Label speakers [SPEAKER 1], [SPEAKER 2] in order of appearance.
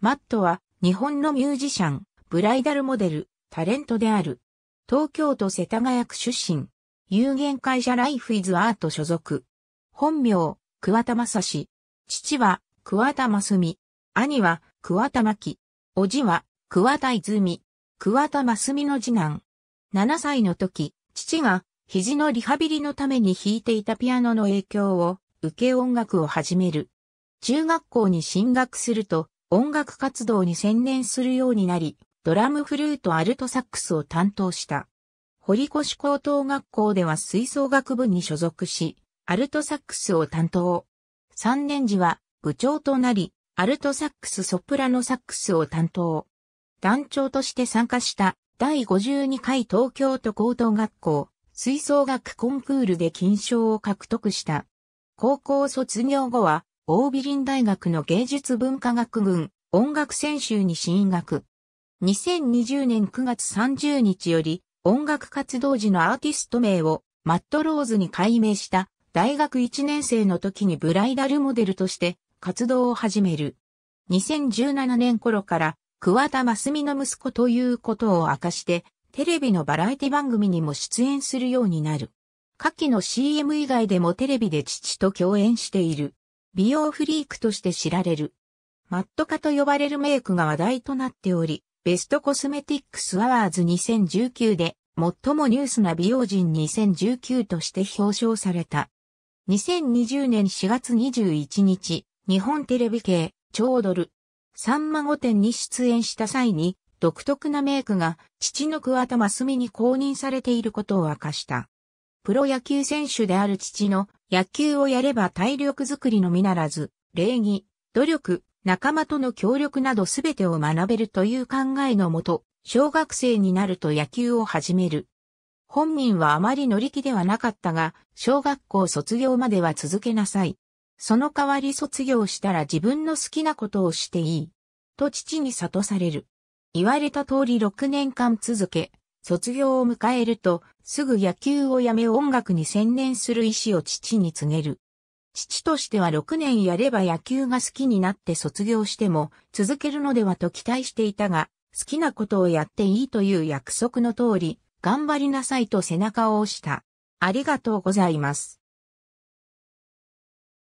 [SPEAKER 1] マットは日本のミュージシャン、ブライダルモデル、タレントである。東京都世田谷区出身。有限会社ライフイズアート所属。本名、桑田正史。父は、桑田正美。兄は、桑田真おじは、桑田泉。桑田真美の次男。7歳の時、父が、肘のリハビリのために弾いていたピアノの影響を受け音楽を始める。中学校に進学すると、音楽活動に専念するようになり、ドラムフルートアルトサックスを担当した。堀越高等学校では吹奏楽部に所属し、アルトサックスを担当。3年時は部長となり、アルトサックスソプラノサックスを担当。団長として参加した第52回東京都高等学校吹奏楽コンクールで金賞を獲得した。高校卒業後はオービリン大学の芸術文化学群音楽専修に進学。2020年9月30日より音楽活動時のアーティスト名をマットローズに改名した大学1年生の時にブライダルモデルとして活動を始める。2017年頃から桑田真澄の息子ということを明かしてテレビのバラエティ番組にも出演するようになる。下記の CM 以外でもテレビで父と共演している。美容フリークとして知られる。マット化と呼ばれるメイクが話題となっており、ベストコスメティックスアワーズ2019で最もニュースな美容人2019として表彰された。2020年4月21日、日本テレビ系、超ドル、サンマゴ店に出演した際に、独特なメイクが父の桑田真澄に公認されていることを明かした。プロ野球選手である父の野球をやれば体力づくりのみならず、礼儀、努力、仲間との協力などすべてを学べるという考えのもと、小学生になると野球を始める。本人はあまり乗り気ではなかったが、小学校卒業までは続けなさい。その代わり卒業したら自分の好きなことをしていい。と父に諭される。言われた通り6年間続け、卒業を迎えると、すぐ野球をやめ音楽に専念する意思を父に告げる。父としては6年やれば野球が好きになって卒業しても続けるのではと期待していたが、好きなことをやっていいという約束の通り、頑張りなさいと背中を押した。ありがとうございます。